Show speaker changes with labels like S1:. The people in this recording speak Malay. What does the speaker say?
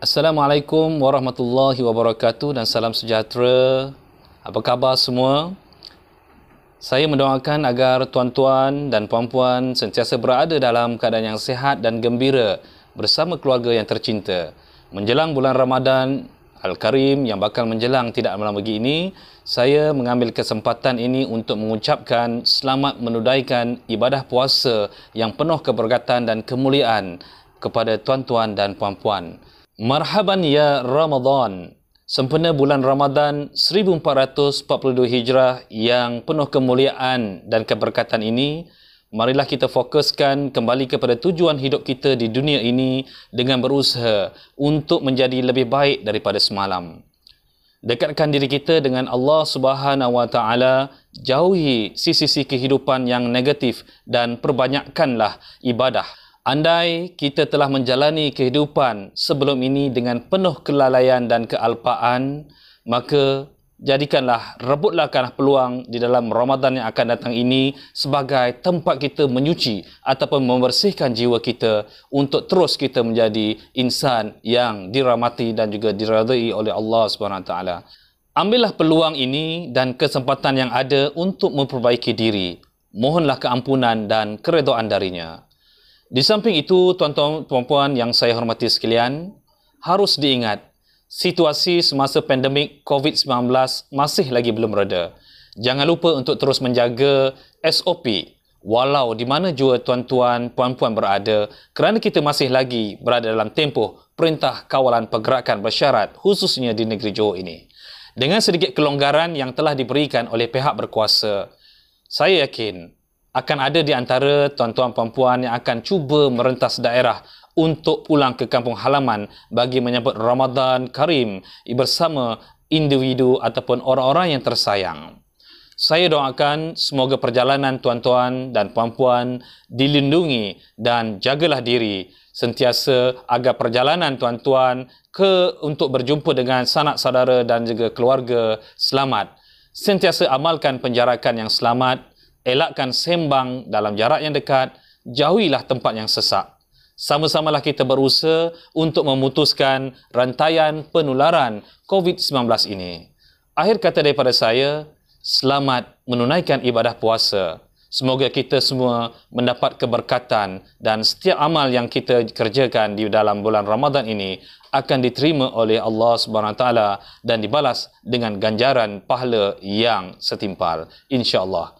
S1: Assalamualaikum warahmatullahi wabarakatuh dan salam sejahtera. Apa khabar semua? Saya mendoakan agar tuan-tuan dan puan-puan sentiasa berada dalam keadaan yang sehat dan gembira bersama keluarga yang tercinta. Menjelang bulan Ramadan Al-Karim yang bakal menjelang tidak lama lagi ini, saya mengambil kesempatan ini untuk mengucapkan selamat menudaikan ibadah puasa yang penuh keberkatan dan kemuliaan kepada tuan-tuan dan puan-puan. Marhaban ya Ramadan. Sempena bulan Ramadan 1442 Hijrah yang penuh kemuliaan dan keberkatan ini, marilah kita fokuskan kembali kepada tujuan hidup kita di dunia ini dengan berusaha untuk menjadi lebih baik daripada semalam. Dekatkan diri kita dengan Allah Subhanahu Wa Taala, jauhi sisi-sisi kehidupan yang negatif dan perbanyakkanlah ibadah. Andai kita telah menjalani kehidupan sebelum ini dengan penuh kelalaian dan kealpaan, maka jadikanlah, rebutlah peluang di dalam Ramadan yang akan datang ini sebagai tempat kita menyuci ataupun membersihkan jiwa kita untuk terus kita menjadi insan yang dirahmati dan juga diradai oleh Allah SWT. Ambillah peluang ini dan kesempatan yang ada untuk memperbaiki diri. Mohonlah keampunan dan keredoan darinya. Di samping itu, tuan-tuan, puan-puan yang saya hormati sekalian, harus diingat, situasi semasa pandemik COVID-19 masih lagi belum reda. Jangan lupa untuk terus menjaga SOP walau di mana jua tuan-tuan, puan-puan berada kerana kita masih lagi berada dalam tempoh Perintah Kawalan Pergerakan Bersyarat khususnya di negeri Johor ini. Dengan sedikit kelonggaran yang telah diberikan oleh pihak berkuasa, saya yakin akan ada di antara tuan-tuan puan yang akan cuba merentas daerah untuk pulang ke kampung halaman bagi menyambut Ramadan Karim bersama individu ataupun orang-orang yang tersayang. Saya doakan semoga perjalanan tuan-tuan dan puan-puan dilindungi dan jagalah diri sentiasa agar perjalanan tuan-tuan ke untuk berjumpa dengan sanak saudara dan juga keluarga selamat. Sentiasa amalkan penjarakan yang selamat elakkan sembang dalam jarak yang dekat, jauhilah tempat yang sesak. Sama-samalah kita berusaha untuk memutuskan rantaian penularan COVID-19 ini. Akhir kata daripada saya, selamat menunaikan ibadah puasa. Semoga kita semua mendapat keberkatan dan setiap amal yang kita kerjakan di dalam bulan Ramadan ini akan diterima oleh Allah Subhanahu taala dan dibalas dengan ganjaran pahala yang setimpal insya-Allah.